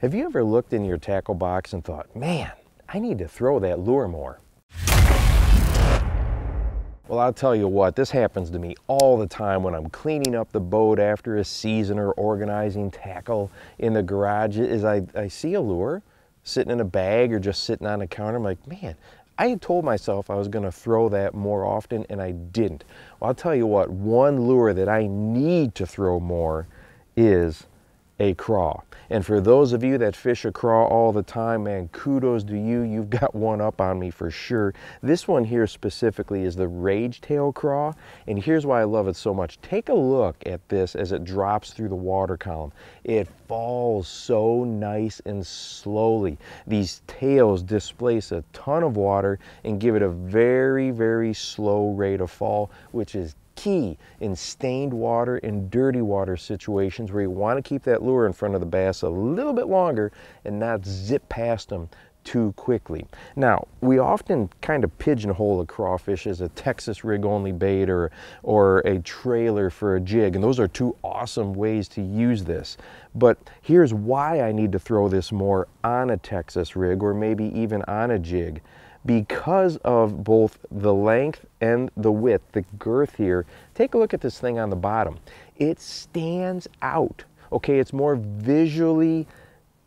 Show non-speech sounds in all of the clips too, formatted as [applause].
Have you ever looked in your tackle box and thought, man, I need to throw that lure more? Well, I'll tell you what, this happens to me all the time when I'm cleaning up the boat after a season or organizing tackle in the garage is I, I see a lure sitting in a bag or just sitting on a counter. I'm like, man, I had told myself I was gonna throw that more often and I didn't. Well, I'll tell you what, one lure that I need to throw more is a craw. And for those of you that fish a craw all the time, man, kudos to you. You've [laughs] got one up on me for sure. This one here specifically is the rage tail craw. And here's why I love it so much. Take a look at this as it drops through the water column. It falls so nice and slowly. These tails displace a ton of water and give it a very, very slow rate of fall, which is key in stained water and dirty water situations where you want to keep that lure in front of the bass a little bit longer and not zip past them too quickly. Now, we often kind of pigeonhole a crawfish as a Texas rig only bait or, or a trailer for a jig, and those are two awesome ways to use this. But here's why I need to throw this more on a Texas rig or maybe even on a jig because of both the length and the width, the girth here, take a look at this thing on the bottom. It stands out, okay? It's more visually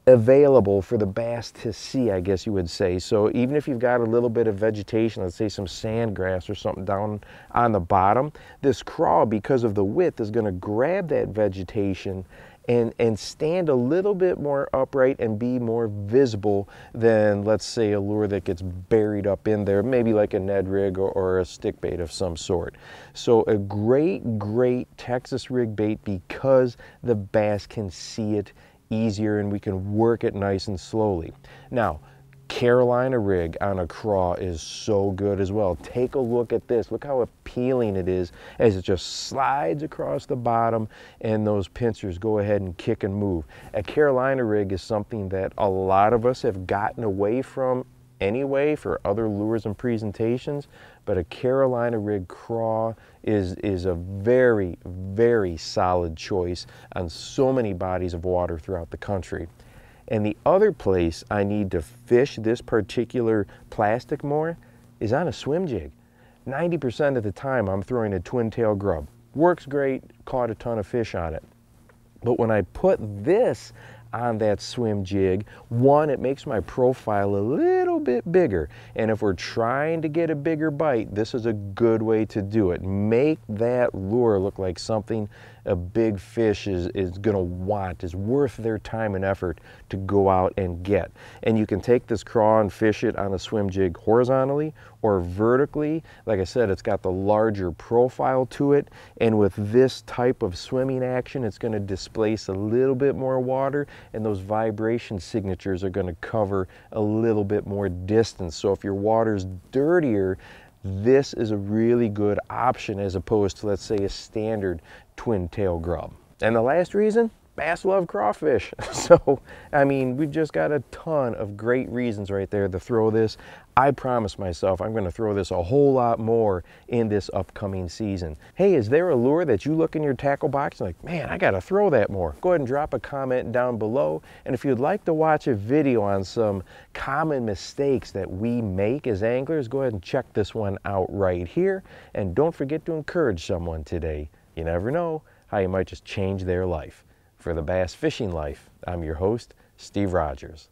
available for the bass to see, I guess you would say. So even if you've got a little bit of vegetation, let's say some sand grass or something down on the bottom, this craw, because of the width, is gonna grab that vegetation and, and stand a little bit more upright and be more visible than, let's say, a lure that gets buried up in there, maybe like a Ned rig or, or a stick bait of some sort. So a great, great Texas rig bait because the bass can see it easier and we can work it nice and slowly. Now, Carolina rig on a craw is so good as well. Take a look at this. Look how appealing it is as it just slides across the bottom and those pincers go ahead and kick and move. A Carolina rig is something that a lot of us have gotten away from anyway for other lures and presentations, but a Carolina rig craw is, is a very, very solid choice on so many bodies of water throughout the country. And the other place I need to fish this particular plastic more is on a swim jig. 90% of the time I'm throwing a twin tail grub. Works great, caught a ton of fish on it. But when I put this on that swim jig. One, it makes my profile a little bit bigger. And if we're trying to get a bigger bite, this is a good way to do it. Make that lure look like something a big fish is, is going to want, is worth their time and effort to go out and get. And you can take this craw and fish it on a swim jig horizontally or vertically. Like I said, it's got the larger profile to it. And with this type of swimming action, it's gonna displace a little bit more water and those vibration signatures are gonna cover a little bit more distance. So if your water's dirtier, this is a really good option as opposed to, let's say, a standard twin tail grub. And the last reason, bass love crawfish. [laughs] So, I mean, we've just got a ton of great reasons right there to throw this. I promise myself I'm going to throw this a whole lot more in this upcoming season. Hey, is there a lure that you look in your tackle box and like, man, I got to throw that more? Go ahead and drop a comment down below. And if you'd like to watch a video on some common mistakes that we make as anglers, go ahead and check this one out right here. And don't forget to encourage someone today. You never know how you might just change their life for the Bass Fishing Life. I'm your host, Steve Rogers.